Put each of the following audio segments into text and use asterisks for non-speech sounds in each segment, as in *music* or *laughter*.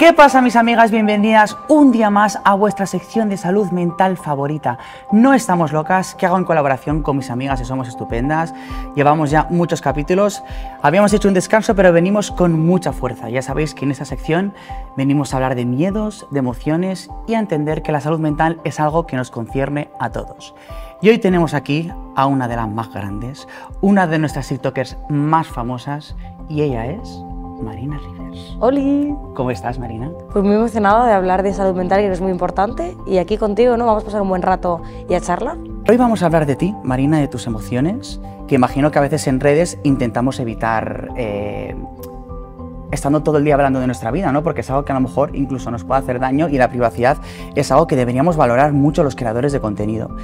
¿Qué pasa mis amigas? Bienvenidas un día más a vuestra sección de salud mental favorita. No estamos locas, que hago en colaboración con mis amigas y Somos Estupendas. Llevamos ya muchos capítulos, habíamos hecho un descanso pero venimos con mucha fuerza. Ya sabéis que en esta sección venimos a hablar de miedos, de emociones y a entender que la salud mental es algo que nos concierne a todos. Y hoy tenemos aquí a una de las más grandes, una de nuestras TikTokers más famosas y ella es... Marina Rivers. ¡Holi! ¿Cómo estás, Marina? Pues muy emocionada de hablar de salud mental, que es muy importante, y aquí contigo, ¿no? Vamos a pasar un buen rato y a charlar. Hoy vamos a hablar de ti, Marina, de tus emociones, que imagino que a veces en redes intentamos evitar... Eh, estando todo el día hablando de nuestra vida, ¿no? Porque es algo que a lo mejor incluso nos puede hacer daño y la privacidad es algo que deberíamos valorar mucho los creadores de contenido.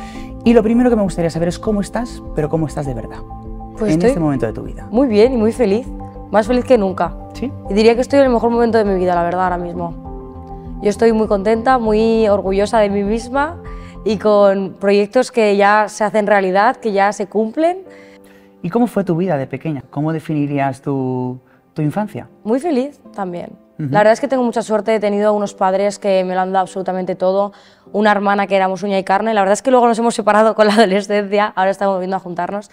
Y lo primero que me gustaría saber es cómo estás, pero cómo estás de verdad. Pues en este momento de tu vida. Muy bien y muy feliz más feliz que nunca. ¿Sí? Y diría que estoy en el mejor momento de mi vida, la verdad, ahora mismo. Yo estoy muy contenta, muy orgullosa de mí misma y con proyectos que ya se hacen realidad, que ya se cumplen. ¿Y cómo fue tu vida de pequeña? ¿Cómo definirías tu, infancia? Muy feliz también. La verdad es que tengo mucha suerte, he tenido unos padres que me lo han dado absolutamente todo, una hermana que éramos uña y carne, la verdad es que luego nos hemos separado con la adolescencia, ahora estamos volviendo a juntarnos,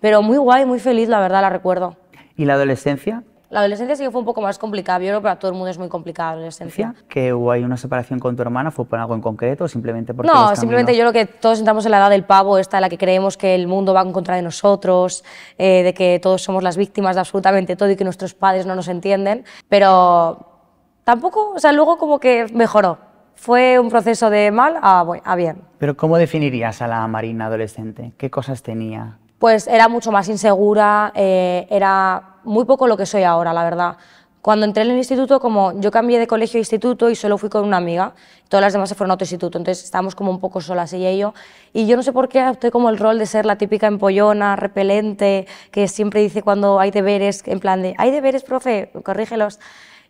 pero muy guay, muy feliz, la verdad, la recuerdo. ¿Y la adolescencia? La adolescencia sí que fue un poco más complicada, yo creo que para todo el mundo es muy complicada la adolescencia. ¿Que hubo ahí una separación con tu hermana? ¿Fue por algo en concreto o simplemente porque.? No, simplemente yo creo que todos entramos en la edad del pavo, esta en la que creemos que el mundo va en contra de nosotros, eh, de que todos somos las víctimas de absolutamente todo y que nuestros padres no nos entienden, pero tampoco, o sea, luego como que mejoró. Fue un proceso de mal a, bien. Pero ¿cómo definirías a la Marina adolescente? ¿Qué cosas tenía? Pues era mucho más insegura, eh, era muy poco lo que soy ahora, la verdad. Cuando entré en el instituto, como yo cambié de colegio a instituto y solo fui con una amiga, todas las demás se fueron a otro instituto, entonces estábamos como un poco solas ella y yo. Y yo no sé por qué adopté como el rol de ser la típica empollona, repelente, que siempre dice cuando hay deberes, en plan de, hay deberes, profe, corrígelos.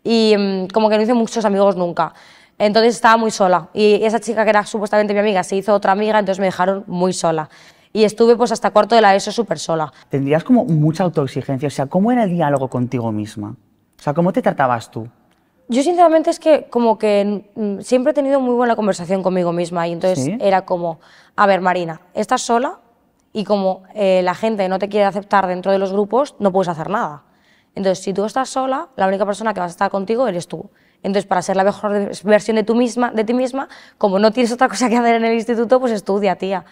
Y mm, como que no hice muchos amigos nunca. Entonces estaba muy sola. Y esa chica que era supuestamente mi amiga se hizo otra amiga, entonces me dejaron muy sola y estuve pues hasta cuarto de la ESO súper sola. Tendrías como mucha autoexigencia, o sea, ¿cómo era el diálogo contigo misma? O sea, ¿cómo te tratabas tú? Yo sinceramente es que como que mm, siempre he tenido muy buena conversación conmigo misma y entonces era como, a ver Marina, estás sola y como eh, la gente no te quiere aceptar dentro de los grupos, no puedes hacer nada. Entonces, si tú estás sola, la única persona que va a estar contigo eres tú. Entonces, para ser la mejor versión de, tú misma, de ti misma, como no tienes otra cosa que hacer en el instituto, pues estudia, tía.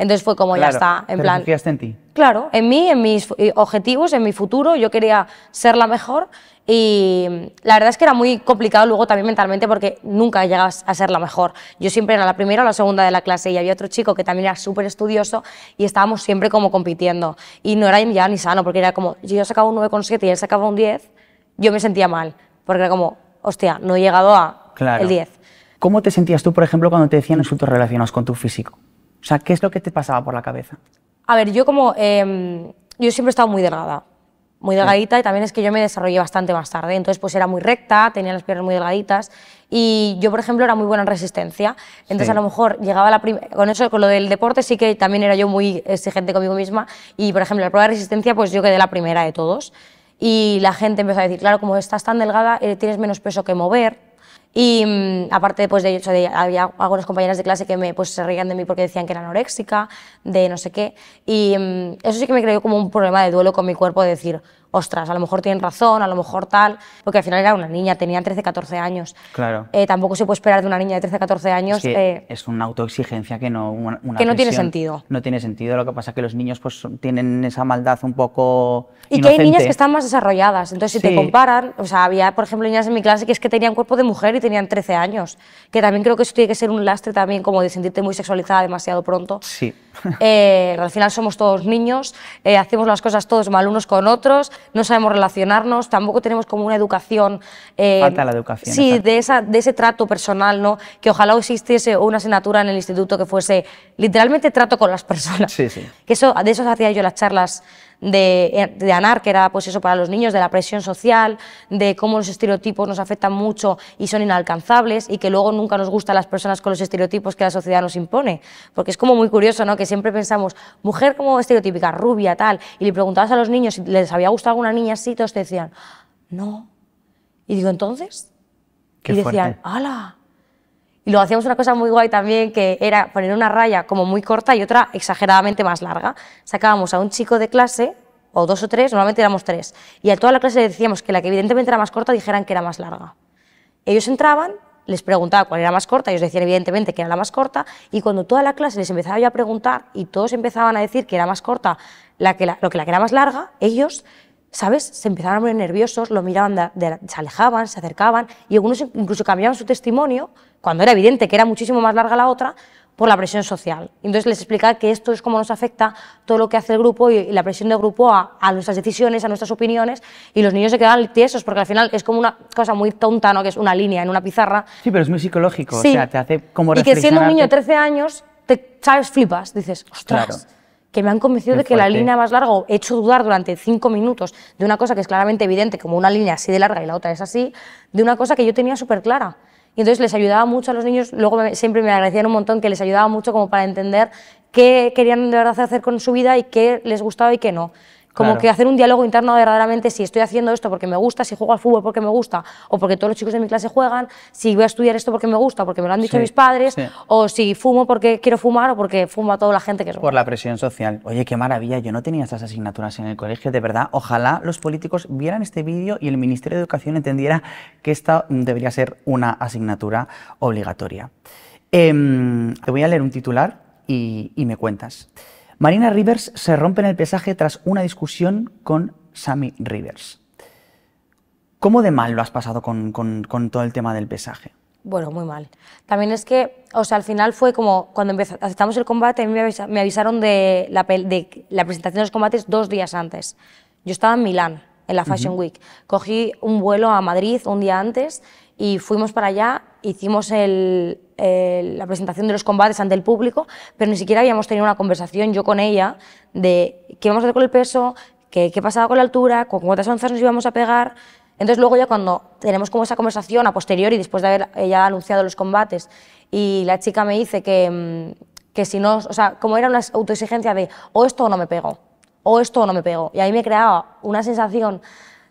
Entonces fue como, ya está, en plan... Confías en ti. Claro, en mí, en mis eh, objetivos, en mi futuro, yo quería ser la mejor y la verdad es que era muy complicado luego también mentalmente porque nunca llegabas a ser la mejor. Yo siempre era la primera o la segunda de la clase y había otro chico que también era súper estudioso y estábamos siempre como compitiendo y no era ya ni sano porque era como, yo yo sacaba un 9,7 y él sacaba un 10, yo me sentía mal porque era como, hostia, no he llegado a el 10. ¿Cómo te sentías tú, por ejemplo, cuando te decían insultos relacionados con tu físico? O sea, ¿qué es lo que te pasaba por la cabeza? A ver, yo como... Em, yo siempre he estado muy delgada, muy delgadita y también es que yo me desarrollé bastante más tarde, entonces pues era muy recta, tenía las piernas muy delgaditas y yo, por ejemplo, era muy buena en resistencia, entonces a lo mejor llegaba la con eso, con lo del deporte sí que también era yo muy exigente conmigo misma y, por ejemplo, la prueba de resistencia pues yo quedé la primera de todos y la gente empezó a decir, claro, como estás tan delgada, eh, tienes menos peso que mover, y mm, aparte, pues de hecho, había algunas compañeras de clase que me, pues, se reían de mí porque decían que era anoréxica, de no sé qué. Y mm, eso sí que me creó como un problema de duelo con mi cuerpo, de decir, ostras, a lo mejor tienen razón, a lo mejor tal, porque al final era una niña, tenía 13, 14 años. Claro. Eh, tampoco se puede esperar de una niña de 13, 14 años. Es, eh, es una autoexigencia que no. que no tiene sentido. No tiene sentido. Lo que pasa es que los niños pues, tienen esa maldad un poco. Y que hay niñas que están más desarrolladas. Entonces, si te comparan, o sea, había, por ejemplo, niñas en mi clase que es que tenían cuerpo de mujer y tenían 13 años. Que también creo que eso tiene que ser un lastre también, como de sentirte muy sexualizada demasiado pronto. Sí. Eh, al final somos todos niños, hacemos las cosas todos mal unos con otros no sabemos relacionarnos, tampoco tenemos como una educación... Eh, Falta la educación. Sí, de, esa, de ese trato personal, ¿no? Que ojalá existiese una asignatura en el instituto que fuese literalmente trato con las personas. de eso hacía yo las charlas de, eh, de ANAR, que era pues eso para los niños, de la presión social, de cómo los estereotipos nos afectan mucho y son inalcanzables y que luego nunca nos gustan las personas con los estereotipos que la sociedad nos impone. Porque es como muy curioso, ¿no? Que siempre pensamos, mujer como estereotípica, rubia, tal, y le preguntabas a los niños si les había gustado alguna niña así, todos te decían, no. Y digo, entonces. Qué y decían, ¡hala! Y lo hacíamos una cosa muy guay también, que era poner una raya como muy corta y otra exageradamente más larga. Sacábamos a un chico de clase, o dos o tres, normalmente éramos tres, y a toda la clase le decíamos que la que evidentemente era más corta dijeran que era más larga. Ellos entraban, les preguntaba cuál era más corta, ellos decían evidentemente que era la más corta, y cuando toda la clase les empezaba yo a preguntar y todos empezaban a decir que era más corta la que lo que la que era más larga, ellos ¿sabes? Se empezaron a poner nerviosos, lo miraban, se alejaban, se acercaban y algunos incluso cambiaban su testimonio, cuando era evidente que era muchísimo más larga la otra, por la presión social. Entonces les explicaba que esto es como nos afecta todo lo que hace el grupo y, la presión del grupo a, nuestras decisiones, a nuestras opiniones, y los niños se quedan tiesos porque al final es como una cosa muy tonta, ¿no? Que es una línea en una pizarra. Sí, pero es muy psicológico, o sea, te hace como Y que siendo un niño de 13 años, te, ¿sabes? Flipas, dices, ostras que me han convencido de que la línea más larga, he hecho dudar durante cinco minutos de una cosa que es claramente evidente, como una línea así de larga y la otra es así, de una cosa que yo tenía súper clara. Y entonces les ayudaba mucho a los niños, luego siempre me agradecían un montón que les ayudaba mucho como para entender qué querían de verdad hacer con su vida y qué les gustaba y qué no. Como que hacer un diálogo interno verdaderamente, si estoy haciendo esto porque me gusta, si juego al fútbol porque me gusta, o porque todos los chicos de mi clase juegan, si voy a estudiar esto porque me gusta, porque me lo han dicho mis padres, o si fumo porque quiero fumar o porque fuma toda la gente que es Por la presión social. Oye, qué maravilla, yo no tenía estas asignaturas en el colegio, de verdad. Ojalá los políticos vieran este vídeo y el Ministerio de Educación entendiera que esta debería ser una asignatura obligatoria. Em, te voy a leer un titular y me cuentas. Marina Rivers se rompe en el pesaje tras una discusión con Sammy Rivers. ¿Cómo de mal lo has pasado con, todo el tema del pesaje? Bueno, muy mal. También es que, o sea, al final fue como cuando empezamos, aceptamos el combate, me, avisaron de la, presentación de los combates dos días antes. Yo estaba en Milán, en la Fashion Week. Cogí un vuelo a Madrid un día antes y fuimos para allá, hicimos la presentación de los combates ante el público, pero ni siquiera habíamos tenido una conversación yo con ella de qué vamos a hacer con el peso, qué, qué pasaba con la altura, con cuántas onzas nos íbamos a pegar. Entonces luego ya cuando tenemos como esa conversación a posteriori, después de haber ella anunciado los combates, y la chica me dice que, mm, que si no, o sea, como era una autoexigencia de o esto o no me pego, o esto o no me pego. Y ahí me creaba una sensación,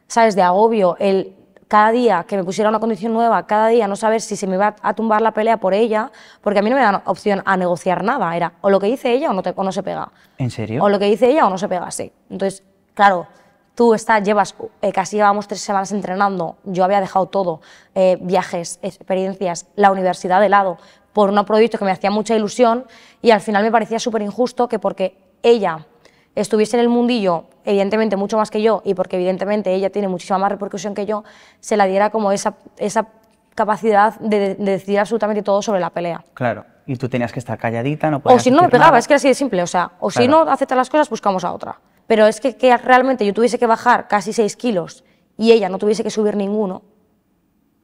¿sabes?, de agobio, el cada día que me pusiera una condición nueva, cada día no saber si se me iba a tumbar la pelea por ella, porque a mí no me dan opción a negociar nada, era o lo que dice ella o no, te, no se pega. ¿En serio? O lo que dice ella o no se pega, sí. Entonces, claro, tú estás, llevas, eh, casi llevamos tres semanas entrenando, yo había dejado todo, eh, viajes, experiencias, la universidad de lado, por un proyecto que me hacía mucha ilusión y al final me parecía súper injusto que porque ella estuviese en el mundillo, evidentemente mucho más que yo, y porque evidentemente ella tiene muchísima más repercusión que yo, se la diera como esa, esa capacidad de, decidir absolutamente todo sobre la pelea. Claro, y tú tenías que estar calladita, no podías O si no me pegaba, es que era así de simple, o sea, o si no aceptas las cosas, buscamos a otra. Pero es que, que realmente yo tuviese que bajar casi seis kilos y ella no tuviese que subir ninguno,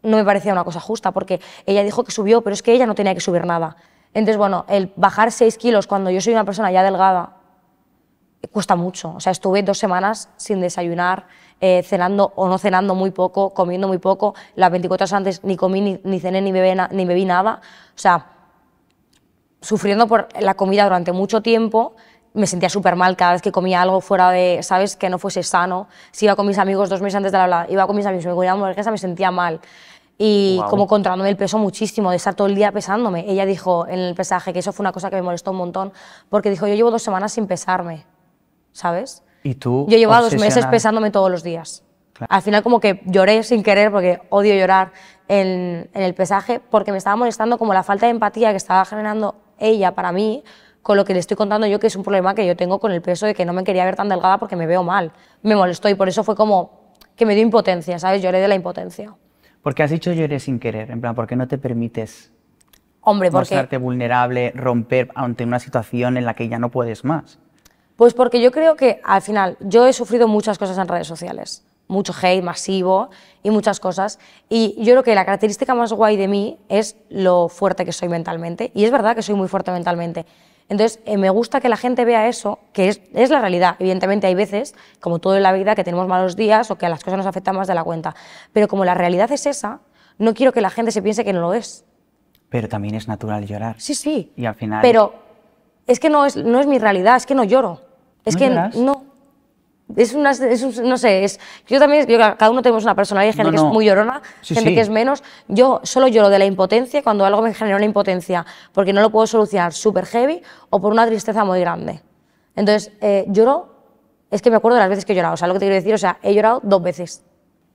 no me parecía una cosa justa, porque ella dijo que subió, pero es que ella no tenía que subir nada. Entonces, bueno, el bajar seis kilos cuando yo soy una persona ya delgada cuesta mucho. O sea, estuve dos semanas sin desayunar, eh, cenando o no cenando muy poco, comiendo muy poco. Las 24 horas antes ni comí, ni, cené, ni ni bebí nada. O sea, sufriendo por la comida durante mucho tiempo, me sentía súper mal cada vez que comía algo fuera de, ¿sabes? Que no fuese sano. Si iba con mis amigos dos meses antes de la habla, iba con mis amigos, me comía una me sentía mal. Y como contrándome el peso muchísimo, de estar todo el día pesándome. Ella dijo en el pesaje que eso fue una cosa que me molestó un montón, porque dijo, yo llevo dos semanas sin pesarme. ¿sabes? ¿Y tú? Yo llevaba dos meses pesándome todos los días. Al final como que lloré sin querer porque odio llorar en, el pesaje porque me estaba molestando como la falta de empatía que estaba generando ella para mí con lo que le estoy contando yo que es un problema que yo tengo con el peso de que no me quería ver tan delgada porque me veo mal. Me molestó y por eso fue como que me dio impotencia, ¿sabes? Lloré de la impotencia. Porque has dicho lloré sin querer, en plan, ¿por qué no te permites Hombre, porque... mostrarte vulnerable, romper ante una situación en la que ya no puedes más? Pues porque yo creo que al final yo he sufrido muchas cosas en redes sociales, mucho hate masivo y muchas cosas. Y yo creo que la característica más guay de mí es lo fuerte que soy mentalmente. Y es verdad que soy muy fuerte mentalmente. Entonces, eh, me gusta que la gente vea eso, que es, la realidad. Evidentemente hay veces, como todo en la vida, que tenemos malos días o que las cosas nos afectan más de la cuenta. Pero como la realidad es esa, no quiero que la gente se piense que no lo es. Pero también es natural llorar. Sí, sí. Y al final... Pero es que no es, no es mi realidad, es que no lloro. Es que no. Es una, un- no sé, es, yo también, cada uno tenemos una personalidad, que es muy llorona, gente que es menos. Yo solo lloro de la impotencia cuando algo me genera una impotencia porque no lo puedo solucionar súper heavy o por una tristeza muy grande. Entonces, eh, lloro, es que me acuerdo de las veces que he llorado, o sea, lo que te quiero decir, o sea, he llorado dos veces.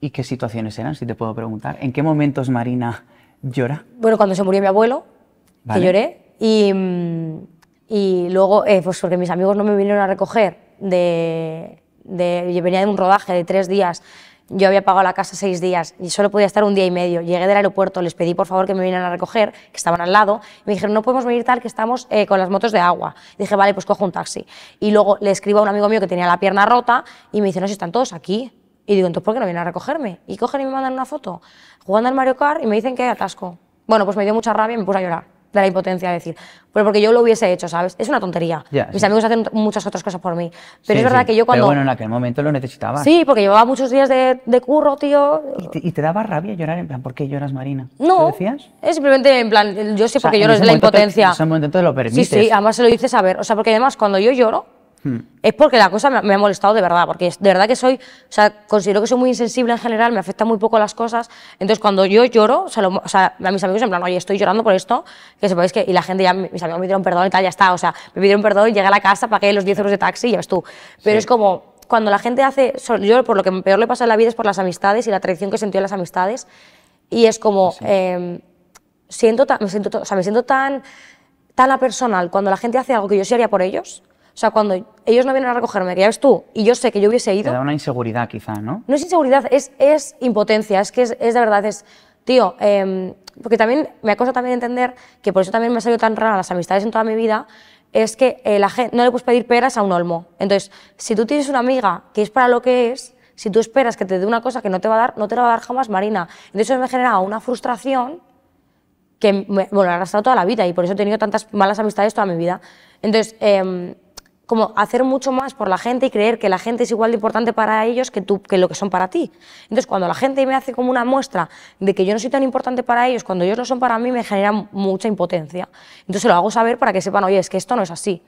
¿Y qué situaciones eran, si te puedo preguntar? ¿En qué momentos Marina llora? Bueno, cuando se murió mi abuelo, que lloré, y, mm, y luego, eh, pues porque mis amigos no me vinieron a recoger, de, de, yo venía de un rodaje de tres días, yo había pagado la casa seis días y solo podía estar un día y medio. Llegué del aeropuerto, les pedí por favor que me vinieran a recoger, que estaban al lado, y me dijeron, no podemos venir tal que estamos eh, con las motos de agua. dije, vale, pues cojo un taxi. Y luego le escribo a un amigo mío que tenía la pierna rota y me dice, no, si están todos aquí. Y digo, entonces, ¿por qué no vienen a recogerme? Y cogen y me mandan una foto jugando al Mario Kart y me dicen que hay atasco. Bueno, pues me dio mucha rabia y me puse a llorar de la impotencia decir, pero porque yo lo hubiese hecho, ¿sabes? Es una tontería. Mis amigos hacen muchas otras cosas por mí. Pero es verdad que yo cuando... Pero bueno, en aquel momento lo necesitaba. Sí, porque llevaba muchos días de, curro, tío. ¿Y te, daba rabia llorar? En plan, ¿por qué lloras, Marina? No. decías? Es simplemente en plan, yo sé porque lloro, es la impotencia. en ese momento te lo permites. Sí, sí, además se lo dices a ver. O sea, porque además cuando yo lloro, Hmm. Es porque la cosa me, ha molestado de verdad, porque de verdad que soy, o sea, considero que soy muy insensible en general, me afecta muy poco las cosas. Entonces, cuando yo lloro, o sea, a mis amigos en plan, oye, estoy llorando por esto, que sepáis que, y la gente ya, mis amigos me pidieron perdón y tal, ya está, o sea, me pidieron perdón, y llegué a la casa, para que los 10 euros de taxi y ya ves tú. Pero es como, cuando la gente hace, yo por lo que peor le pasa en la vida es por las amistades y la traición que sentí en las amistades, y es como, em, siento, me siento, sea, me siento tan, tan cuando la gente hace algo que yo sí haría por ellos, o sea, cuando ellos no vienen a recogerme, que ya ves tú, y yo sé que yo hubiese ido... Te da una inseguridad quizá, ¿no? No es inseguridad, es, es impotencia, es que es, es de verdad, es... Tío, em, porque también me acosa también entender que por eso también me ha salido tan rara las amistades en toda mi vida, es que eh, la gente, no le puedes pedir peras a un olmo. Entonces, si tú tienes una amiga que es para lo que es, si tú esperas que te dé una cosa que no te va a dar, no te la va a dar jamás Marina. Entonces eso me generado una frustración que me, bueno, ha arrastrado toda la vida y por eso he tenido tantas malas amistades toda mi vida. Entonces, eh, como hacer mucho más por la gente y creer que la gente es igual de importante para ellos que tú, que lo que son para ti. Entonces, cuando la gente me hace como una muestra de que yo no soy tan importante para ellos, cuando ellos no son para mí, me genera mucha impotencia. Entonces, lo hago saber para que sepan, oye, es que esto no es así.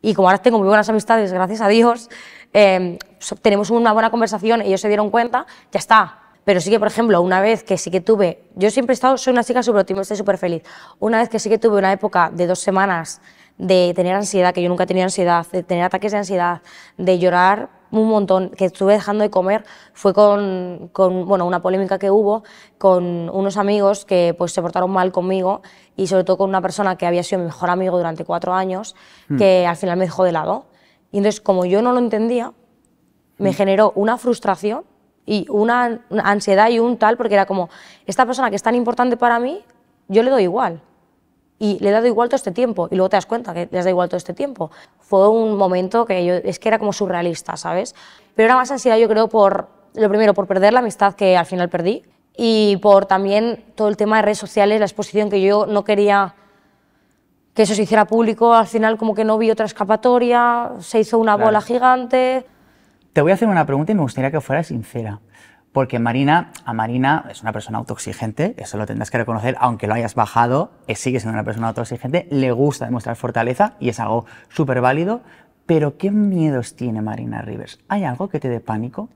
Y como ahora tengo muy buenas amistades, gracias a Dios, em, tenemos una buena conversación, ellos se dieron cuenta, ya está, pero sí que, por ejemplo, una vez que sí que tuve, yo siempre he estado, soy una chica súper optimista ...estoy súper feliz, una vez que sí que tuve una época de dos semanas de tener ansiedad, que yo nunca tenía ansiedad, de tener ataques de ansiedad, de llorar un montón, que estuve dejando de comer, fue con, una polémica que hubo con unos amigos que pues, se portaron mal conmigo y sobre todo con una persona que había sido mi mejor amigo durante cuatro años, hmm. que al final me dejó de lado. Y entonces, como yo no lo entendía, me hmm. generó una frustración y una ansiedad y un tal, porque era como, esta persona que es tan importante para mí, yo le doy igual y le he dado igual todo este tiempo. Y luego te das cuenta que le has dado igual todo este tiempo. Fue un momento que yo, es que era como surrealista, ¿sabes? Pero era más ansiedad, yo creo, por, lo primero, por perder la amistad que al final perdí y por también todo el tema de redes sociales, la exposición que yo no quería que eso se hiciera público, al final como que no vi otra escapatoria, se hizo una bola gigante. Te voy a hacer una pregunta y me gustaría que fuera sincera. Porque Marina, a Marina es una persona autoexigente, eso lo tendrás que reconocer, aunque lo hayas bajado, eh, sigue siendo una persona autoexigente, le gusta demostrar fortaleza y es algo súper válido. Pero ¿qué miedos tiene Marina Rivers? ¿Hay algo que te dé pánico?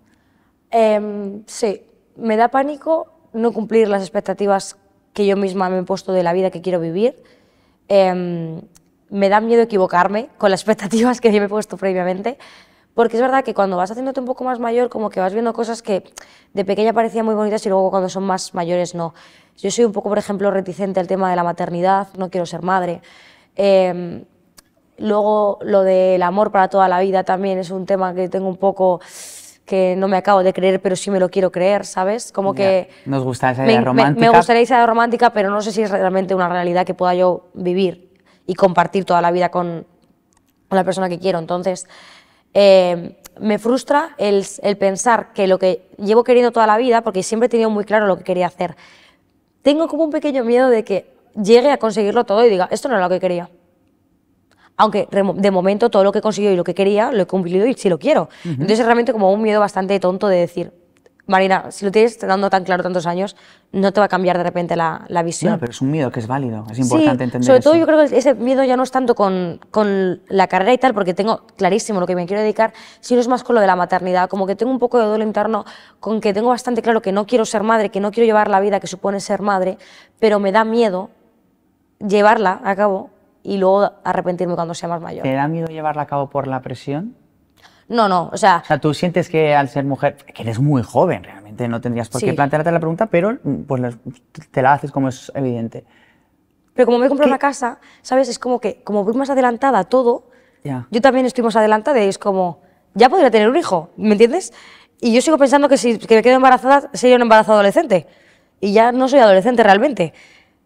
Em, sí, me da pánico no cumplir las expectativas que yo misma me he puesto de la vida que quiero vivir. Em, me da miedo equivocarme con las *laughs* expectativas que yo me he puesto previamente porque es verdad que cuando vas haciéndote un poco más mayor, como que vas viendo cosas que de pequeña parecían muy bonitas y luego cuando son más mayores no. Yo soy un poco, por ejemplo, reticente al tema de la maternidad, no quiero ser madre. Em, luego lo del amor para toda la vida también es un tema que tengo un poco que no me acabo de creer, pero sí me lo quiero creer, ¿sabes? Como que... Nos gusta esa idea me, romántica. Me, gustaría esa romántica, pero no sé si es realmente una realidad que pueda yo vivir y compartir toda la vida con, con la persona que quiero. Entonces, eh, me frustra el, pensar que lo que llevo queriendo toda la vida, porque siempre he tenido muy claro lo que quería hacer, tengo como un pequeño miedo de que llegue a conseguirlo todo y diga, esto no es lo que quería. Aunque de momento todo lo que he conseguido y lo que quería lo he cumplido y sí lo quiero. Entonces es realmente como un miedo bastante tonto de decir, Marina, si lo tienes dando tan claro tantos años, no te va a cambiar de repente la, visión. No, pero es un miedo que es válido, es importante sí, Sobre todo yo creo que ese miedo ya no es tanto con, la carrera y tal, porque tengo clarísimo lo que me quiero dedicar, sino es más con lo de la maternidad, como que tengo un poco de dolor interno, con que tengo bastante claro que no quiero ser madre, que no quiero llevar la vida que supone ser madre, pero me da miedo llevarla a cabo y luego arrepentirme cuando sea más mayor. ¿Te da miedo llevarla a cabo por la presión? No, no, o sea... O sea, tú sientes que al ser mujer, que eres muy joven realmente, no tendrías por qué plantearte la pregunta, pero mm, pues te la haces como es evidente. Pero como me he comprado una casa, ¿sabes? Es como que, como voy más adelantada a todo, yo también estoy más adelantada y es como, ya podría tener un hijo, ¿me entiendes? Y yo sigo pensando que si que me quedo embarazada, sería un embarazo adolescente. Y ya no soy adolescente realmente.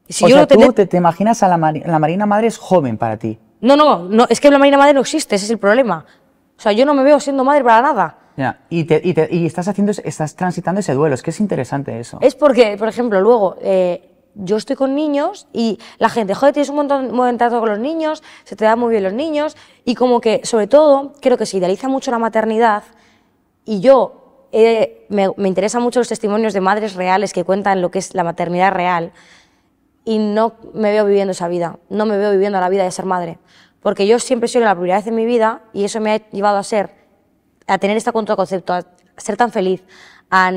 Si o yo sea, tú te, te, imaginas a la, la Marina Madre es joven para ti. No, no, no, es que la Marina Madre no existe, ese es el problema. O sea, yo no me veo siendo madre para nada. Y, te, y, te, y, estás, haciendo, estás transitando ese duelo, es que es interesante eso. Es porque, por ejemplo, luego eh, yo estoy con niños y la gente, joder, tienes un montón de trato con los niños, se te dan muy bien los niños, y como que, sobre todo, creo que se idealiza mucho la maternidad y yo eh, me, me interesan mucho los testimonios de madres reales que cuentan lo que es la maternidad real y no me veo viviendo esa vida, no me veo viviendo la vida de ser madre porque yo siempre soy la prioridad en mi vida y eso me ha llevado a ser, a tener este contraconcepto, a ser tan feliz, a,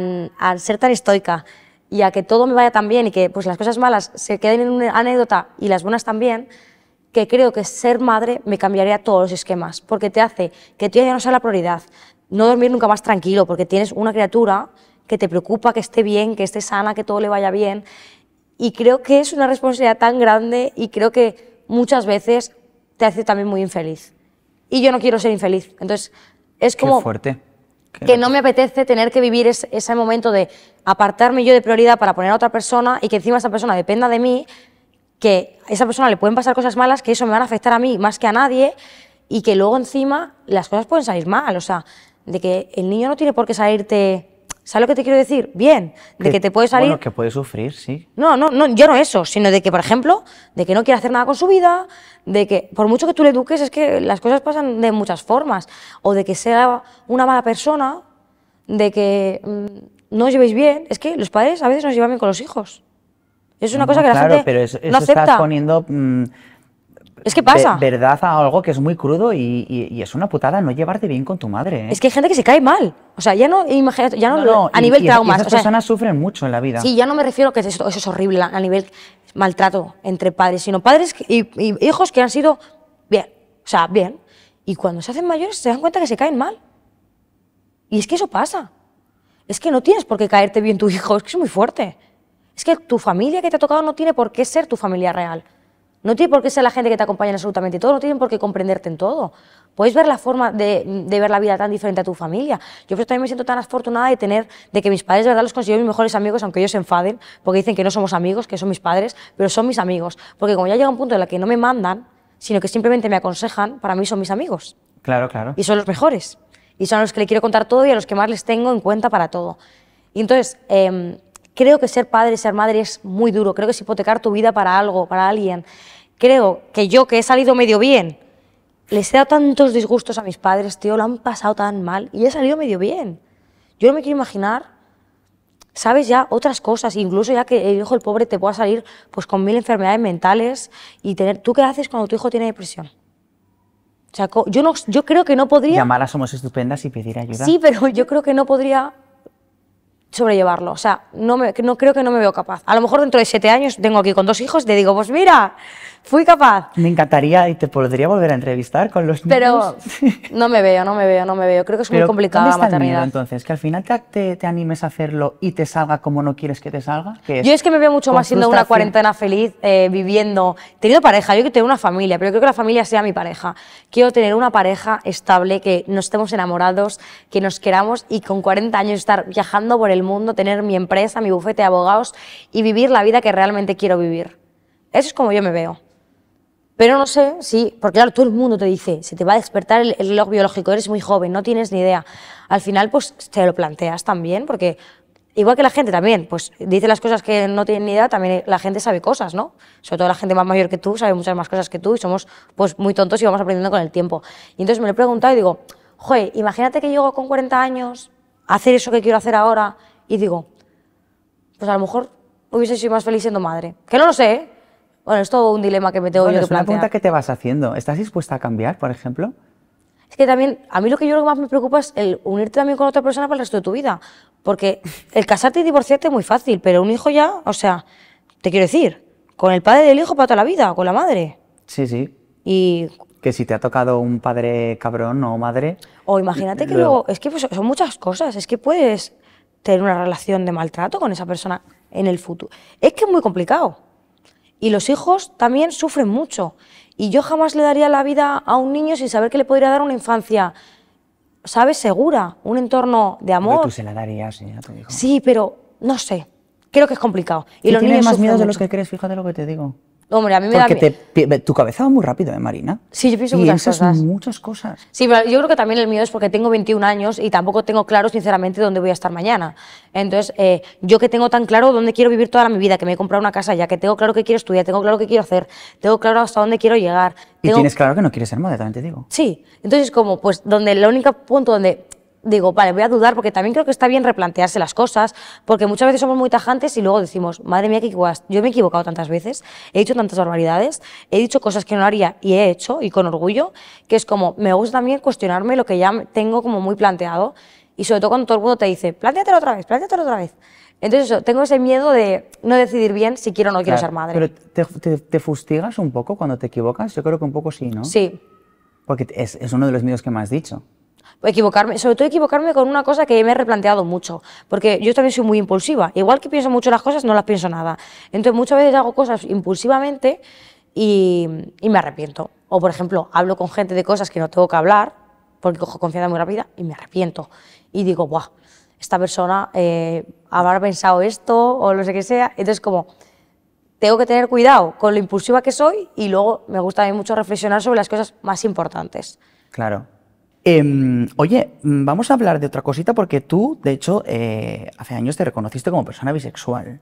ser tan estoica y a que todo me vaya tan bien y que pues, las cosas malas se queden en una anécdota y las buenas también, que creo que ser madre me cambiaría todos los esquemas, porque te hace que tú ya no sea la prioridad, no dormir nunca más tranquilo, porque tienes una criatura que te preocupa que esté bien, que esté sana, que todo le vaya bien. Y creo que es una responsabilidad tan grande y creo que muchas veces te hace también muy infeliz. Y yo no quiero ser infeliz. Entonces, es como... fuerte. que no me apetece tener que vivir ese momento de apartarme yo de prioridad para poner a otra persona y que encima esa persona dependa de mí, que a esa persona le pueden pasar cosas malas, que eso me van a afectar a mí más que a nadie y que luego encima las cosas pueden salir mal. O sea, de que el niño no tiene por qué salirte ¿Sabes lo que te quiero decir? Bien, de que, te puede salir... Bueno, que puede sufrir, sí. No, no, no, yo no eso, sino de que, por ejemplo, de que no quiere hacer nada con su vida, de que, por mucho que tú le eduques, es que las cosas pasan de muchas formas, o de que sea una mala persona, de que mm, no os llevéis bien, es que los padres a veces nos llevan bien con los hijos. Es una cosa que la gente pero eso, no acepta. poniendo... Mm, es que pasa. verdad a algo que es muy crudo y, es una putada no llevarte bien con tu madre. ¿eh? Es que hay gente que se cae mal. O sea, ya no, imagínate, ya no, a nivel traumas. Esas personas sufren mucho en la vida. Sí, ya no me refiero a que eso, eso es horrible a nivel maltrato entre padres, sino padres y, hijos que han sido bien, o sea, bien. Y cuando se hacen mayores se dan cuenta que se caen mal. Y es que eso pasa. Es que no tienes por qué caerte bien tu hijo, es que es muy fuerte. Es que tu familia que te ha tocado no tiene por qué ser tu familia real. No tiene por qué ser la gente que te acompaña en absolutamente todo, no tienen por qué comprenderte en todo. Puedes ver la forma de, ver la vida tan diferente a tu familia. Yo por también me siento tan afortunada de tener, de que mis padres de verdad los considero mis mejores amigos, aunque ellos se enfaden, porque dicen que no somos amigos, que son mis padres, pero son mis amigos. Porque como ya llega un punto en el que no me mandan, sino que simplemente me aconsejan, para mí son mis amigos. Claro, claro. Y son los mejores. Y son los que le quiero contar todo y a los que más les tengo en cuenta para todo. Y entonces, em, Creo que ser padre ser madre es muy duro, creo que es hipotecar tu vida para algo, para alguien. Creo que yo, que he salido medio bien, les he dado tantos disgustos a mis padres, tío, lo han pasado tan mal y he salido medio bien. Yo no me quiero imaginar, sabes ya, otras cosas, incluso ya que el hijo, el pobre, te pueda salir pues con mil enfermedades mentales y tener... ¿Tú qué haces cuando tu hijo tiene depresión? O sea, yo, no, yo creo que no podría... Llamar a Somos Estupendas y pedir ayuda. Sí, pero yo creo que no podría sobrellevarlo. O sea, no, me, no creo que no me veo capaz. A lo mejor dentro de siete años tengo aquí con dos hijos y te digo, pues mira, Fui capaz. Me encantaría y te podría volver a entrevistar con los Pero *laughs* no me veo, no me veo, no me veo. Creo que es muy complicado la maternidad. El entonces, que al final te, te, animes a hacerlo y te salga como no quieres que te salga. yo es que me veo mucho más siendo una cuarentena feliz, eh, viviendo, teniendo pareja. Yo que tengo una familia, pero yo creo que la familia sea mi pareja. Quiero tener una pareja estable, que nos estemos enamorados, que nos queramos y con 40 años estar viajando por el mundo, tener mi empresa, mi bufete de abogados y vivir la vida que realmente quiero vivir. Eso es como yo me veo. Pero no sé, si, porque claro, todo el mundo te dice, si te va a despertar el, reloj biológico, eres muy joven, no tienes ni idea. Al final, pues te lo planteas también, porque igual que la gente también, pues dice las cosas que no tiene ni idea, también la gente sabe cosas, ¿no? Sobre todo la gente más mayor que tú sabe muchas más cosas que tú y somos pues muy tontos y vamos aprendiendo con el tiempo. Y entonces me lo he preguntado y digo, joder, imagínate que llego con 40 años hacer eso que quiero hacer ahora y digo, pues a lo mejor hubiese sido más feliz siendo madre. Que no lo sé, ¿eh? Bueno, es todo un dilema que me tengo yo que plantear. Es una pregunta que te vas haciendo. ¿Estás dispuesta a cambiar, por ejemplo? Es que también, a mí lo que yo lo que más me preocupa es el unirte también con otra persona para el resto de tu vida. Porque el casarte y divorciarte es muy fácil, pero un hijo ya, o sea, te quiero decir, con el padre del hijo para toda la vida, con la madre. Sí, sí. Y que si te ha tocado un padre cabrón o madre. O imagínate que luego, es que pues, son muchas cosas, es que puedes tener una relación de maltrato con esa persona en el futuro. Es que es muy complicado. Y los hijos también sufren mucho. Y yo jamás le daría la vida a un niño sin saber que le podría dar una infancia, ¿sabes? Segura, un entorno de amor. tú se la darías, Sí, pero no sé. Creo que es complicado. Y, los niños más miedo de los que crees, fíjate lo que te digo. Hombre, a mí Porque tu cabeza va muy rápido, ¿eh, Marina? Sí, yo pienso muchas cosas. muchas cosas. Sí, pero yo creo que también el mío es porque tengo 21 años y tampoco tengo claro, sinceramente, dónde voy a estar mañana. Entonces, eh, yo que tengo tan claro dónde quiero vivir toda mi vida, que me he comprado una casa ya, que tengo claro que quiero estudiar, tengo claro qué quiero hacer, tengo claro hasta dónde quiero llegar. Y tienes claro que no quieres ser madre, también te digo. Sí, entonces como, pues, donde el único punto donde digo, vale, voy a dudar porque también creo que está bien replantearse las cosas, porque muchas veces somos muy tajantes y luego decimos, madre mía, que yo me he equivocado tantas veces, he hecho tantas barbaridades, he dicho cosas que no haría y he hecho y con orgullo, que es como, me gusta también cuestionarme lo que ya tengo como muy planteado y sobre todo cuando todo el mundo te dice, plántatelo otra vez, plántatelo otra vez. Entonces, eso, tengo ese miedo de no decidir bien si quiero o no quiero ser madre. Pero te, fustigas un poco cuando te equivocas, yo creo que un poco sí, ¿no? Sí. Porque es, es uno de los miedos que me has dicho equivocarme, sobre todo equivocarme con una cosa que me he replanteado mucho, porque yo también soy muy impulsiva, igual que pienso mucho las cosas, no las pienso nada. Entonces muchas veces hago cosas impulsivamente y, me arrepiento. O por ejemplo, hablo con gente de cosas que no tengo que hablar, porque cojo confianza muy rápida y me arrepiento. Y digo, ¡buah! Esta persona eh, habrá pensado esto o lo sé que sea. Entonces como tengo que tener cuidado con lo impulsiva que soy y luego me gusta a mí mucho reflexionar sobre las cosas más importantes. Claro. Em, oye, mm, vamos a hablar de otra cosita porque tú, de hecho, eh, hace años te reconociste como persona bisexual,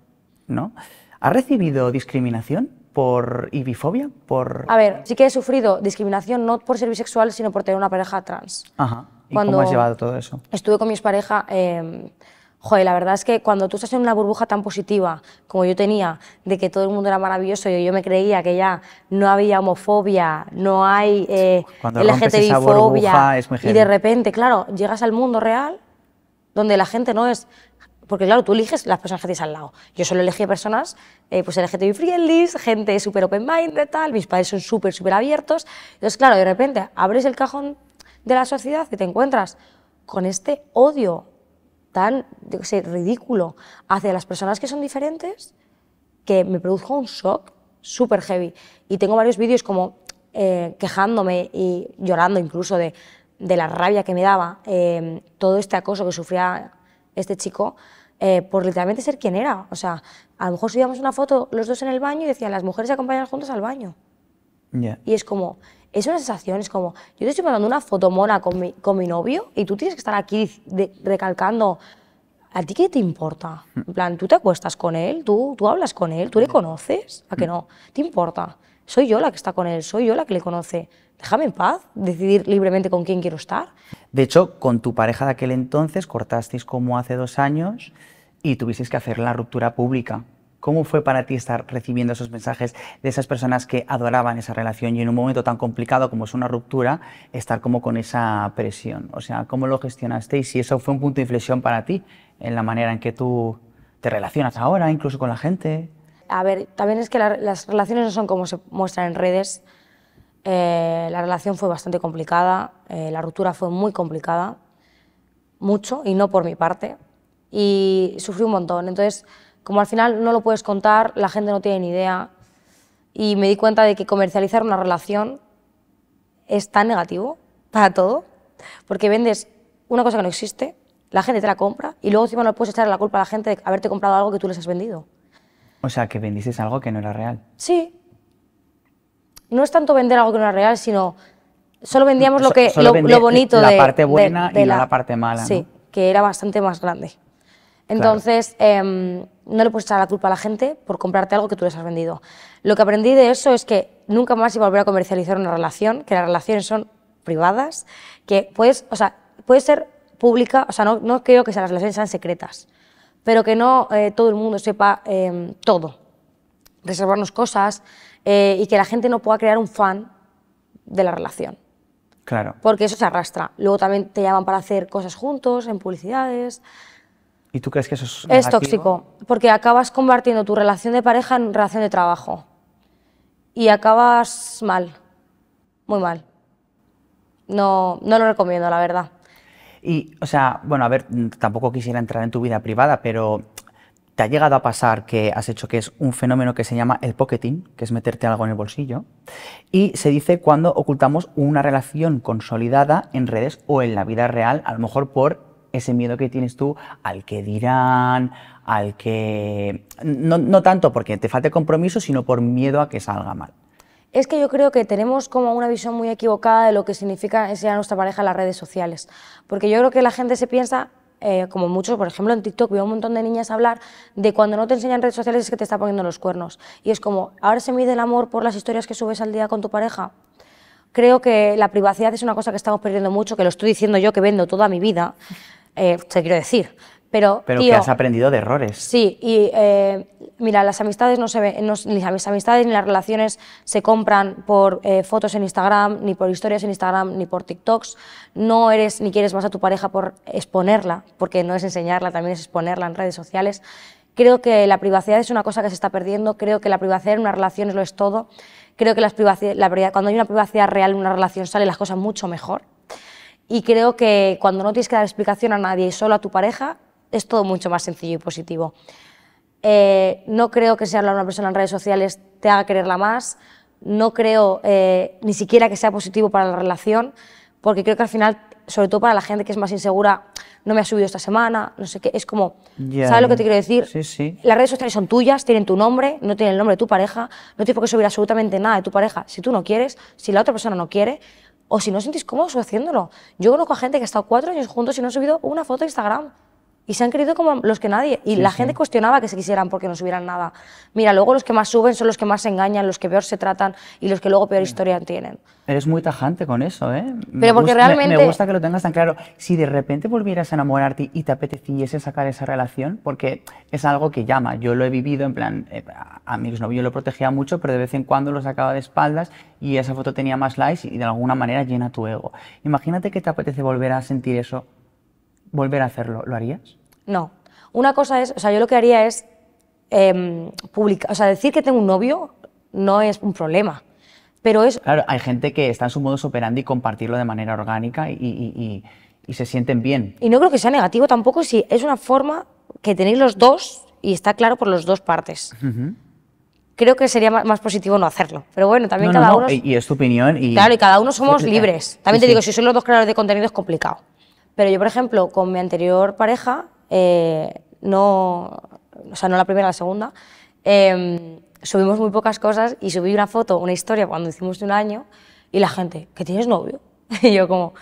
¿no? ¿Has recibido discriminación por y bifobia? Por... A ver, sí que he sufrido discriminación no por ser bisexual, sino por tener una pareja trans. Ajá. cómo has llevado todo eso? Estuve con mi pareja... Em, joder, la verdad es que cuando tú estás en una burbuja tan positiva como yo tenía, de que todo el mundo era maravilloso y yo me creía que ya no había homofobia, no hay eh, LGTBI-fobia, y de repente, claro, llegas al mundo real donde la gente no es porque claro, tú eliges las personas que tienes al lado. Yo solo elegí personas, eh, pues LGTBI friendly, gente súper open-minded, mind, tal, mis padres son súper, súper abiertos. Entonces, claro, de repente abres el cajón de la sociedad y te encuentras con este odio tan, yo ridículo hacia las personas que son diferentes que me produjo un shock súper heavy. Y tengo varios vídeos como eh, quejándome y llorando incluso de, de la rabia que me daba em, todo este acoso que sufría este chico eh, por literalmente ser quien era. O sea, a lo mejor subíamos una foto los dos en el baño y decían, las mujeres se acompañan juntas al baño. Y es como, es una sensación, es como, yo te estoy mandando una foto mona con mi, novio y tú tienes que estar aquí recalcando, ¿a ti qué te importa? En plan, ¿tú te acuestas con él? ¿Tú, tú hablas con él? ¿Tú le conoces? ¿A que no? ¿Te importa? Soy yo la que está con él, soy yo la que le conoce. Déjame en paz, decidir libremente con quién quiero estar. De hecho, con tu pareja de aquel entonces cortasteis como hace dos años y tuvisteis que hacer la ruptura pública. ¿Cómo fue para ti estar recibiendo esos mensajes de esas personas que adoraban esa relación y en un momento tan complicado como es una ruptura, estar como con esa presión? O sea, ¿cómo lo gestionaste y si eso fue un punto de inflexión para ti en la manera en que tú te relacionas ahora, incluso con la gente? A ver, también es que las relaciones no son como se muestran en redes. Eh, la relación fue bastante complicada, eh, la ruptura fue muy complicada, mucho, y no por mi parte, y sufrí un montón. Entonces, como al final no lo puedes contar, la gente no tiene ni idea, y me di cuenta de que comercializar una relación es tan negativo para todo, porque vendes una cosa que no existe, la gente te la compra y luego encima no puedes echar la culpa a la gente de haberte comprado algo que tú les has vendido. O sea, que vendiste algo que no era real. Sí. No es tanto vender algo que no era real, sino solo vendíamos lo mm, que lo, bonito bonito la parte buena y la, parte mala. Sí, que era bastante más grande. Entonces, em, no le puedes echar la culpa a la gente por comprarte algo que tú les has vendido. Lo que aprendí de eso es que nunca más iba a volver a comercializar una relación, que las relaciones son privadas, que puedes, o sea, puede ser pública, o sea, no, creo que las relaciones sean secretas, pero que no eh, todo el mundo sepa em, todo. Reservarnos cosas eh, y que la gente no pueda crear un fan de la relación. Claro. Porque eso se arrastra. Luego también te llaman para hacer cosas juntos, en publicidades. ¿Y tú crees que eso es.? Es tóxico, porque acabas convirtiendo tu relación de pareja en relación de trabajo. Y acabas mal, muy mal. No, no lo recomiendo, la verdad. Y, o sea, bueno, a ver, tampoco quisiera entrar en tu vida privada, pero ¿te ha llegado a pasar que has hecho que es un fenómeno que se llama el pocketing, que es meterte algo en el bolsillo? Y se dice cuando ocultamos una relación consolidada en redes o en la vida real, a lo mejor por ese miedo que tienes tú al que dirán, al que... No, tanto porque te falte compromiso, sino por miedo a que salga mal. Es que yo creo que tenemos como una visión muy equivocada de lo que significa enseñar a nuestra pareja las redes sociales. Porque yo creo que la gente se piensa, eh, como muchos, por ejemplo, en TikTok veo un montón de niñas hablar de cuando no te enseñan redes sociales es que te está poniendo los cuernos. Y es como, ahora se mide el amor por las historias que subes al día con tu pareja. Creo que la privacidad es una cosa que estamos perdiendo mucho, que lo estoy diciendo yo que vendo toda mi vida. Eh, te quiero decir. Pero, Pero que has aprendido de errores. Sí, y eh, mira, las amistades no se ni las amistades ni las relaciones se compran por eh, fotos en Instagram, ni por historias en Instagram, ni por TikToks. No eres ni quieres más a tu pareja por exponerla, porque no es enseñarla, también es exponerla en redes sociales. Creo que la privacidad es una cosa que se está perdiendo, creo que la privacidad en una relación lo es todo. Creo que las privacidad, la, cuando hay una privacidad real en una relación salen las cosas mucho mejor. Y creo que cuando no tienes que dar explicación a nadie y solo a tu pareja, es todo mucho más sencillo y positivo. Eh, no creo que a una persona en redes sociales te haga quererla más. No creo eh, ni siquiera que sea positivo para la relación, porque creo que al final, sobre todo para la gente que es más insegura, no me ha subido esta semana, no sé qué. Es como, ¿sabes lo que te quiero decir? Sí, Las redes sociales son tuyas, tienen tu nombre, no tienen el nombre de tu pareja, no tienes por subir absolutamente nada de tu pareja si tú no quieres, si la otra persona no quiere. O si no os sentís cómodos haciéndolo. Yo conozco a gente que ha estado cuatro años juntos y no ha subido una foto a Instagram. Y se han querido como los que nadie. Y la gente cuestionaba que se quisieran porque no subieran nada. Mira, luego los que más suben son los que más engañan, los que peor se tratan y los que luego peor historia tienen. Eres muy tajante con eso, ¿eh? Pero me porque realmente... Me, gusta que lo tengas tan claro. Si de repente volvieras a enamorarte y te apeteciese sacar esa relación, porque es algo que llama. Yo lo he vivido, en plan, eh, a mi exnovio lo protegía mucho, pero de vez en cuando lo sacaba de espaldas y esa foto tenía más likes y de alguna manera llena tu ego. Imagínate que te apetece volver a sentir eso volver a hacerlo, ¿lo harías? No. Una cosa es, o sea, yo lo que haría es em, publicar, o sea, decir que tengo un novio no es un problema. Pero es... Claro, hay gente que está en su modo operandi y compartirlo de manera orgánica y, se sienten bien. Y no creo que sea negativo tampoco si es una forma que tenéis los dos y está claro por las dos partes. Creo que sería más, positivo no hacerlo. Pero bueno, también cada uno. Y es tu opinión. Y... Claro, y cada uno somos libres. También te digo, si son los dos creadores de contenido es complicado. Pero yo, por ejemplo, con mi anterior pareja, eh, no, o sea, no la primera, la segunda, em, subimos muy pocas cosas y subí una foto, una historia cuando hicimos un año y la gente, ¿que tienes novio? *laughs* y yo como,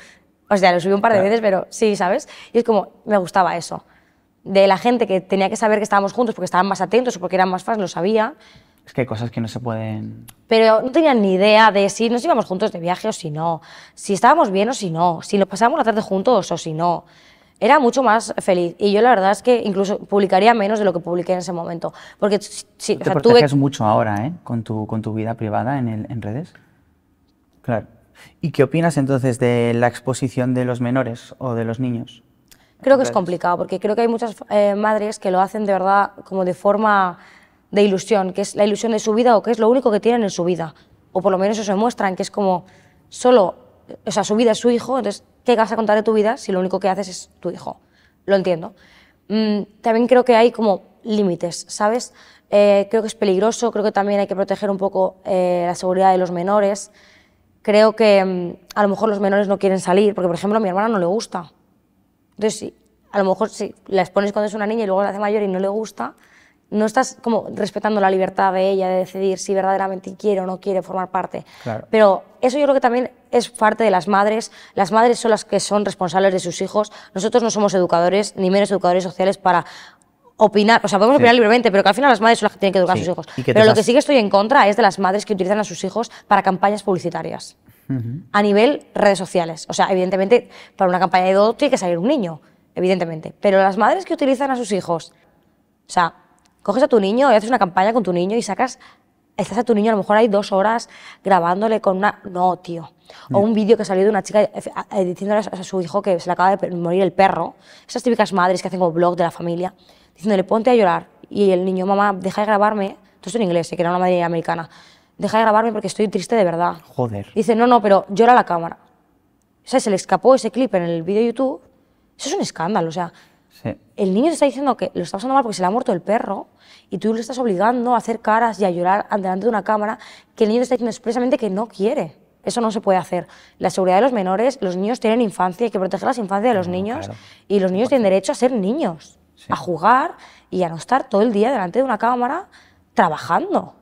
o sea, lo subí un par de veces, pero sí, ¿sabes? Y es como, me gustaba eso. De la gente que tenía que saber que estábamos juntos porque estaban más atentos o porque eran más fans, lo sabía. Es que hay cosas que no se pueden... Pero no tenían ni idea de si nos íbamos juntos de viaje o si no, si estábamos bien o si no, si nos pasábamos la tarde juntos o si no. Era mucho más feliz. Y yo la verdad es que incluso publicaría menos de lo que publiqué en ese momento. Porque si, Te mucho ahora, ¿eh? Con tu, con tu vida privada en, en redes. Claro. ¿Y qué opinas entonces de la exposición de los menores o de los niños? Creo que es complicado, porque creo que hay muchas eh, madres que lo hacen de verdad como de forma de ilusión, que es la ilusión de su vida o que es lo único que tienen en su vida. O por lo menos eso se muestran, que es como solo, o sea, su vida es su hijo, entonces, ¿qué vas a contar de tu vida si lo único que haces es tu hijo? Lo entiendo. Mm, también creo que hay como límites, ¿sabes? Eh, creo que es peligroso, creo que también hay que proteger un poco eh, la seguridad de los menores. Creo que mm, a lo mejor los menores no quieren salir, porque por ejemplo a mi hermana no le gusta. Entonces, sí, a lo mejor si la expones cuando es una niña y luego la hace mayor y no le gusta, no estás como respetando la libertad de ella de decidir si verdaderamente quiere o no quiere formar parte. Pero eso yo creo que también es parte de las madres. Las madres son las que son responsables de sus hijos. Nosotros no somos educadores, ni menos educadores sociales para opinar, o sea, podemos opinar libremente, pero que al final las madres son las que tienen que educar a sus hijos. Pero lo que sí que estoy en contra es de las madres que utilizan a sus hijos para campañas publicitarias. A nivel redes sociales. O sea, evidentemente, para una campaña de dos tiene que salir un niño, evidentemente. Pero las madres que utilizan a sus hijos, o sea, coges a tu niño y haces una campaña con tu niño y sacas, estás a tu niño, a lo mejor hay dos horas grabándole con una... No, tío. O mm. un vídeo que salió de una chica eh, eh, diciéndole a su hijo que se le acaba de morir el perro. Esas típicas madres que hacen como blog de la familia, diciéndole, ponte a llorar. Y el niño, mamá, deja de grabarme. Esto es en inglés, eh, que era una madre americana. Deja de grabarme porque estoy triste de verdad. Joder. Dice, no, no, pero llora la cámara. O sea, se le escapó ese clip en el vídeo de YouTube. Eso es un escándalo. O sea, el niño te está diciendo que lo está pasando mal porque se le ha muerto el perro y tú le estás obligando a hacer caras y a llorar delante de una cámara que el niño te está diciendo expresamente que no quiere. Eso no se puede hacer. La seguridad de los menores, los niños tienen infancia, hay que proteger las infancias de los niños y los niños tienen derecho a ser niños, a jugar y a no estar todo el día delante de una cámara trabajando.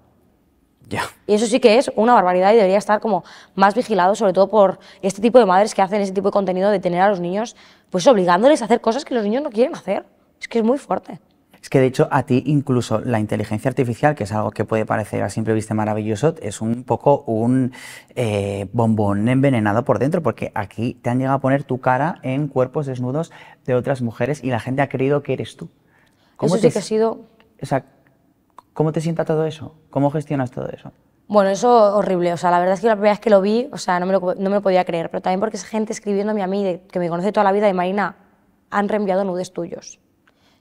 Y eso sí que es una barbaridad y debería estar como más vigilado, sobre todo por este tipo de madres que hacen ese tipo de contenido de tener a los niños, pues obligándoles a hacer cosas que los niños no quieren hacer. Es que es muy fuerte. Es que de hecho a ti incluso la inteligencia artificial, que es algo que puede parecer a simple vista maravilloso, es un poco un eh, bombón envenenado por dentro, porque aquí te han llegado a poner tu cara en cuerpos desnudos de otras mujeres y la gente ha creído que eres tú. ¿Cómo Eso que ha sido... ¿Cómo te sienta todo eso? ¿Cómo gestionas todo eso? Bueno, eso horrible. O sea, la verdad es que la primera vez que lo vi, o sea, no me lo, podía creer. Pero también porque es gente escribiéndome a mí, que me conoce toda la vida, de Marina, han reenviado nudes tuyos.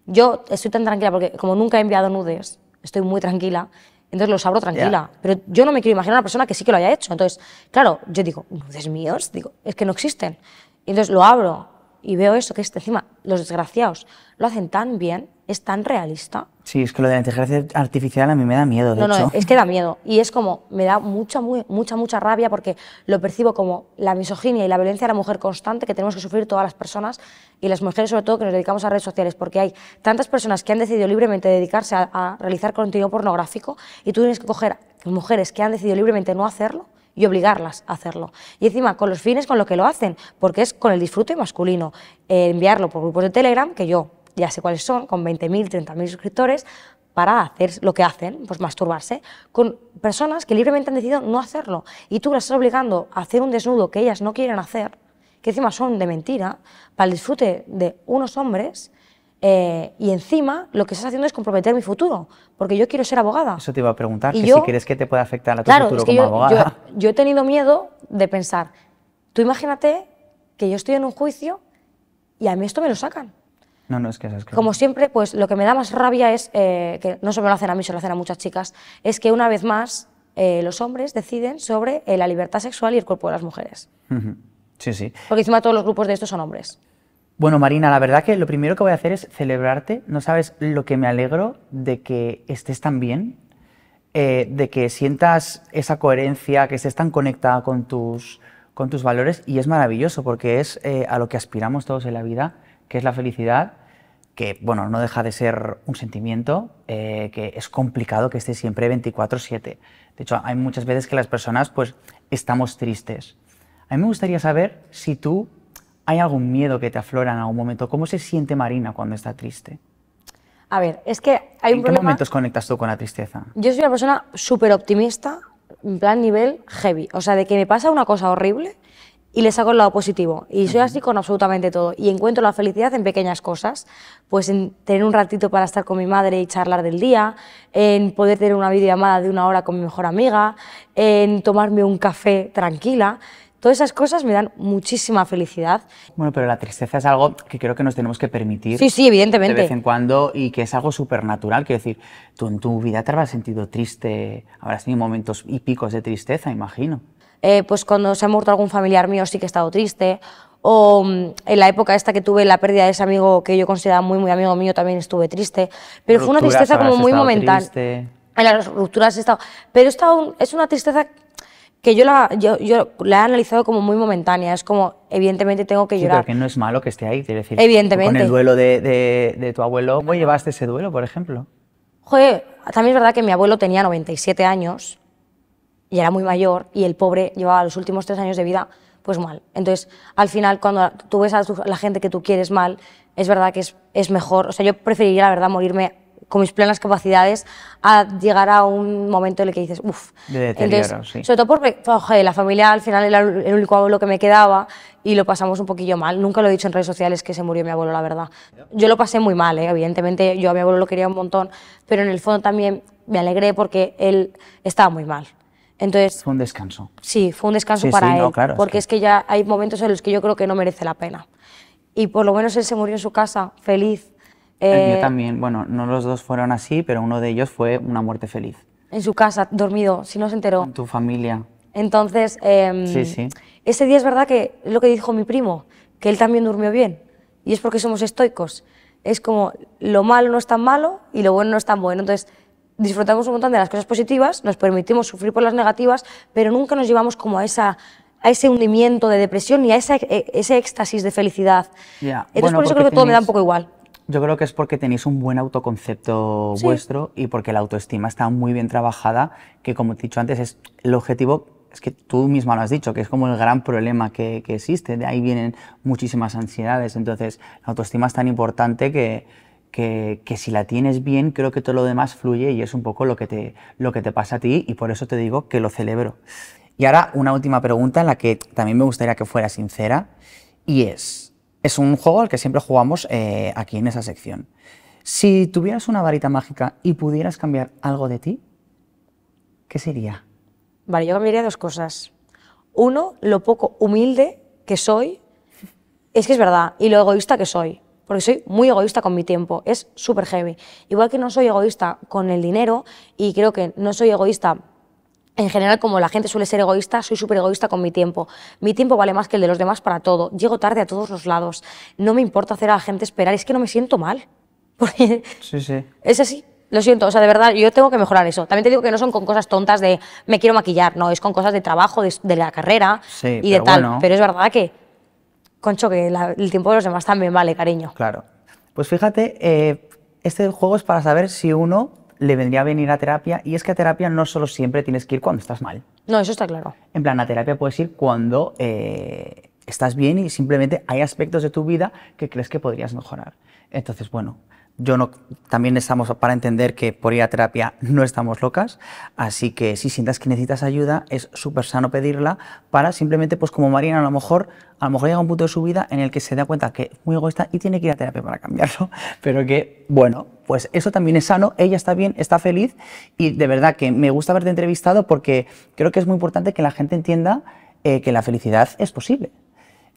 Yo estoy tan tranquila porque como nunca he enviado nudes, estoy muy tranquila. Entonces los abro tranquila. Pero yo no me quiero imaginar a una persona que sí que lo haya hecho. Entonces, claro, yo digo, nudes míos, digo, es que no existen. Y entonces lo abro y veo eso, que es encima, los desgraciados lo hacen tan bien es tan realista. Sí, es que lo de la inteligencia artificial a mí me da miedo, no, No, es que da miedo. Y es como, me da mucha, mucha, mucha rabia porque lo percibo como la misoginia y la violencia a la mujer constante que tenemos que sufrir todas las personas y las mujeres, sobre todo, que nos dedicamos a redes sociales. Porque hay tantas personas que han decidido libremente dedicarse a, realizar contenido pornográfico y tú tienes que coger mujeres que han decidido libremente no hacerlo y obligarlas a hacerlo. Y encima con los fines con los que lo hacen, porque es con el disfrute masculino. Eh, enviarlo por grupos de Telegram, que yo ya sé cuáles son, con 20.000, 30.000 suscriptores, para hacer lo que hacen, pues masturbarse, con personas que libremente han decidido no hacerlo. Y tú las estás obligando a hacer un desnudo que ellas no quieren hacer, que encima son de mentira, para el disfrute de unos hombres, eh, y encima lo que estás haciendo es comprometer mi futuro, porque yo quiero ser abogada. Eso te iba a preguntar, que si crees que te puede afectar a tu futuro como abogada. Yo, *laughs* yo he tenido miedo de pensar, tú imagínate que yo estoy en un juicio y a mí esto me lo sacan. No, no, es que es Como siempre, pues lo que me da más rabia es, eh, que no solo me lo hacen a mí, se lo hacen a muchas chicas, es que una vez más eh, los hombres deciden sobre eh, la libertad sexual y el cuerpo de las mujeres. Sí, sí. Porque encima todos los grupos de estos son hombres. Bueno, Marina, la verdad que lo primero que voy a hacer es celebrarte. No sabes lo que me alegro de que estés tan bien, de que sientas esa coherencia, que estés tan conectada con tus, con tus valores y es maravilloso porque es a lo que aspiramos todos en la vida que es la felicidad, que bueno, no deja de ser un sentimiento eh, que es complicado que esté siempre 24/7. De hecho, hay muchas veces que las personas pues estamos tristes. A mí me gustaría saber si tú hay algún miedo que te aflora en algún momento. ¿Cómo se siente Marina cuando está triste? A ver, es que hay un qué momentos conectas tú con la tristeza? Yo soy una persona súper optimista, en plan nivel heavy. O sea, de que me pasa una cosa horrible y le saco el lado positivo. Y soy así con absolutamente todo. Y encuentro la felicidad en pequeñas cosas, pues en tener un ratito para estar con mi madre y charlar del día, en poder tener una videollamada de una hora con mi mejor amiga, en tomarme un café tranquila. Todas esas cosas me dan muchísima felicidad. Bueno, pero la tristeza es algo que creo que nos tenemos que permitir. Sí, sí, evidentemente. De vez en cuando y que es algo súper natural. Quiero decir, tú en tu vida te habrás sentido triste, habrás tenido momentos y picos de tristeza, imagino. Eh, pues cuando se ha muerto algún familiar mío sí que he estado triste, o mm, en la época esta que tuve la pérdida de ese amigo que yo consideraba muy, muy amigo mío también estuve triste, pero fue una tristeza como muy momentánea. En las rupturas he estado, pero es una tristeza que yo la, yo, yo la he analizado como muy momentánea, es como, evidentemente tengo que sí, llorar. Pero que no es malo que esté ahí, quiero decir. Evidentemente. Con el duelo de, de, de tu abuelo, ¿cómo llevaste ese duelo, por ejemplo? Joder, también es verdad que mi abuelo tenía 97 años y era muy mayor y el pobre llevaba los últimos tres años de vida pues mal. Entonces, al final, cuando tú ves a la gente que tú quieres mal, es verdad que es, mejor. O sea, yo preferiría, la verdad, morirme con mis plenas capacidades a llegar a un momento en el que dices, uff. De Entonces, sí. Sobre todo porque oh, la familia al final era el único abuelo que me quedaba y lo pasamos un poquillo mal. Nunca lo he dicho en redes sociales que se murió mi abuelo, la verdad. Yo lo pasé muy mal, ¿eh? evidentemente yo a mi abuelo lo quería un montón, pero en el fondo también me alegré porque él estaba muy mal fue un descanso. Sí, fue un descanso para él, porque es que... ya hay momentos en los que yo creo que no merece la pena. Y por lo menos él se murió en su casa, feliz. Eh, yo eh, también, bueno, no los dos fueron así, pero uno de ellos fue una muerte feliz. En su casa, dormido, si no se enteró. En tu familia. Entonces, em, sí, sí. ese día es verdad que es lo que dijo mi primo, que él también durmió bien. Y es porque somos estoicos. Es como, lo malo no es tan malo y lo bueno no es tan bueno. Entonces, disfrutamos un montón de las cosas positivas, nos permitimos sufrir por las negativas, pero nunca nos llevamos como a esa a ese hundimiento de depresión y a ese eh, ese éxtasis de felicidad. Entonces bueno, por eso creo que todo me da un poco igual. Yo creo que es porque tenéis un buen autoconcepto vuestro y porque la autoestima está muy bien trabajada, que como he dicho antes, es el objetivo es que tú misma lo has dicho, que es como el gran problema que, que existe, de ahí vienen muchísimas ansiedades, entonces la autoestima es tan importante que, que, si la tienes bien, creo que todo lo demás fluye y es un poco lo que, te, lo que te pasa a ti y por eso te digo que lo celebro. Y ahora una última pregunta en la que también me gustaría que fuera sincera y es, es un juego al que siempre jugamos eh, aquí en esa sección. Si tuvieras una varita mágica y pudieras cambiar algo de ti, ¿qué sería? Vale, yo cambiaría dos cosas. Uno, lo poco humilde que soy, es que es verdad, y lo egoísta que soy porque soy muy egoísta con mi tiempo, es súper heavy. Igual que no soy egoísta con el dinero y creo que no soy egoísta en general, como la gente suele ser egoísta, soy súper egoísta con mi tiempo. Mi tiempo vale más que el de los demás para todo. Llego tarde a todos los lados. No me importa hacer a la gente esperar. Es que no me siento mal. *laughs* sí, sí. Es así. Lo siento, o sea, de verdad, yo tengo que mejorar eso. También te digo que no son con cosas tontas de me quiero maquillar, no, es con cosas de trabajo, de, la carrera y de tal. Pero es verdad que Concho, que el tiempo de los demás también vale, cariño. Claro. Pues fíjate, eh, este juego es para saber si uno le vendría a venir a terapia y es que a terapia no solo siempre tienes que ir cuando estás mal. No, eso está claro. En plan, a terapia puedes ir cuando eh, estás bien y simplemente hay aspectos de tu vida que crees que podrías mejorar. Entonces, bueno, yo no, también estamos para entender que por ir a terapia no estamos locas, así que si sientas que necesitas ayuda, es súper sano pedirla para simplemente, pues como Marina, a lo mejor a lo mejor llega un punto de su vida en el que se da cuenta que es muy egoísta y tiene que ir a terapia para cambiarlo, *laughs* pero que, bueno, pues eso también es sano, ella está bien, está feliz y de verdad que me gusta haberte entrevistado porque creo que es muy importante que la gente entienda eh, que la felicidad es posible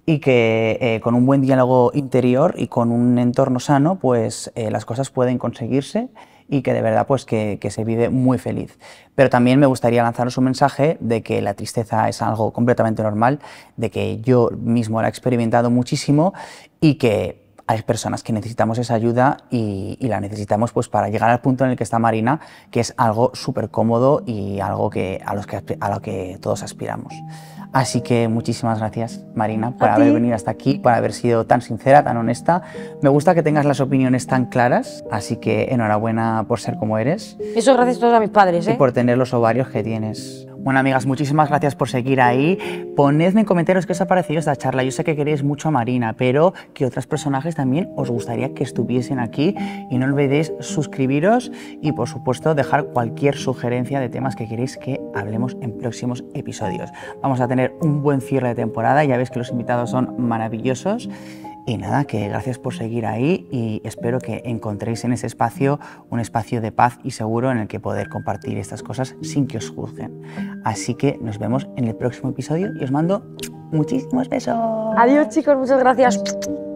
y que eh, con un buen diálogo interior y con un entorno sano, pues eh, las cosas pueden conseguirse y que de verdad pues que, se vive muy feliz. Pero también me gustaría lanzaros un mensaje de que la tristeza es algo completamente normal, de que yo mismo la he experimentado muchísimo y que hay personas que necesitamos esa ayuda y, la necesitamos pues para llegar al punto en el que está Marina, que es algo súper cómodo y algo que, a, los que, a lo que todos aspiramos. Así que muchísimas gracias, Marina, por haber venido hasta aquí, por haber sido tan sincera, tan honesta. Me gusta que tengas las opiniones tan claras, así que enhorabuena por ser como eres. Eso gracias a todos a mis padres. ¿eh? Y por tener los ovarios que tienes. Bueno, amigas, muchísimas gracias por seguir ahí. Ponedme en comentarios qué os ha parecido esta charla. Yo sé que queréis mucho a Marina, pero que otros personajes también os gustaría que estuviesen aquí. Y no olvidéis suscribiros y, por supuesto, dejar cualquier sugerencia de temas que queréis que hablemos en próximos episodios. Vamos a tener un buen cierre de temporada. Ya veis que los invitados son maravillosos. Y nada, que gracias por seguir ahí y espero que encontréis en ese espacio un espacio de paz y seguro en el que poder compartir estas cosas sin que os juzguen. Así que nos vemos en el próximo episodio y os mando muchísimos besos. Adiós chicos, muchas gracias.